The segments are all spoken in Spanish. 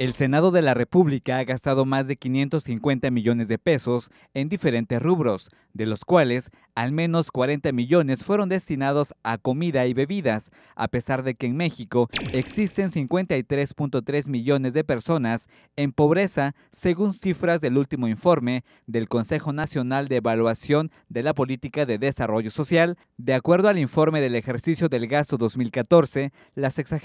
El Senado de la República ha gastado más de 550 millones de pesos en diferentes rubros, de los cuales al menos 40 millones fueron destinados a comida y bebidas, a pesar de que en México existen 53.3 millones de personas en pobreza, según cifras del último informe del Consejo Nacional de Evaluación de la Política de Desarrollo Social. De acuerdo al informe del ejercicio del gasto 2014, la 62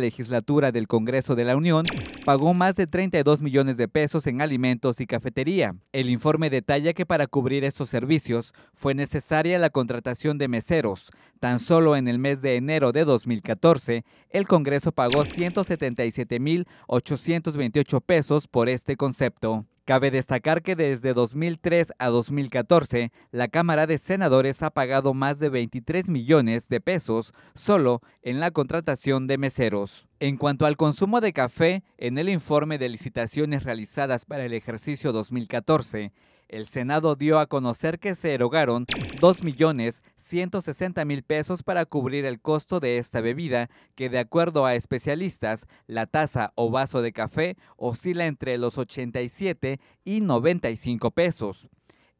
legislatura del Congreso de la Unión pagó más de 32 millones de pesos en alimentos y cafetería. El informe detalla que para cubrir esos servicios, fue necesaria la contratación de meseros. Tan solo en el mes de enero de 2014, el Congreso pagó 177.828 pesos por este concepto. Cabe destacar que desde 2003 a 2014, la Cámara de Senadores ha pagado más de 23 millones de pesos solo en la contratación de meseros. En cuanto al consumo de café, en el informe de licitaciones realizadas para el ejercicio 2014, el Senado dio a conocer que se erogaron 2.160.000 pesos para cubrir el costo de esta bebida, que de acuerdo a especialistas, la taza o vaso de café oscila entre los 87 y 95 pesos.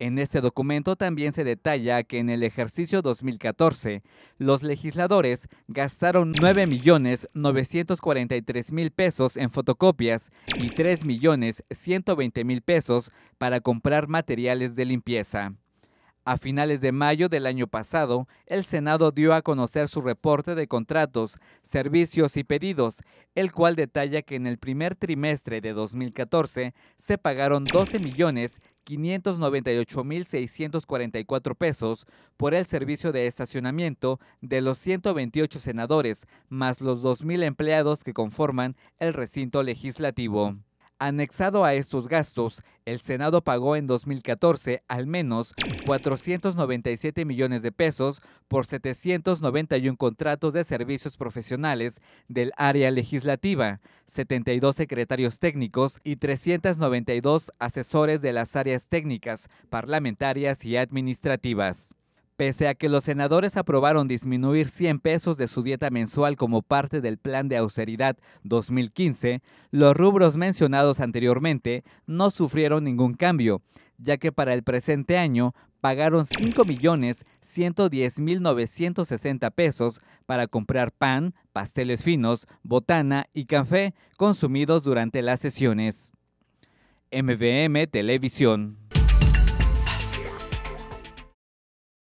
En este documento también se detalla que en el ejercicio 2014, los legisladores gastaron 9.943.000 pesos en fotocopias y 3.120.000 pesos para comprar materiales de limpieza. A finales de mayo del año pasado, el Senado dio a conocer su reporte de contratos, servicios y pedidos, el cual detalla que en el primer trimestre de 2014 se pagaron 12 millones 598.644 pesos por el servicio de estacionamiento de los 128 senadores, más los 2.000 empleados que conforman el recinto legislativo. Anexado a estos gastos, el Senado pagó en 2014 al menos 497 millones de pesos por 791 contratos de servicios profesionales del área legislativa, 72 secretarios técnicos y 392 asesores de las áreas técnicas, parlamentarias y administrativas. Pese a que los senadores aprobaron disminuir 100 pesos de su dieta mensual como parte del Plan de Austeridad 2015, los rubros mencionados anteriormente no sufrieron ningún cambio, ya que para el presente año pagaron 5.110.960 pesos para comprar pan, pasteles finos, botana y café consumidos durante las sesiones. MVM Televisión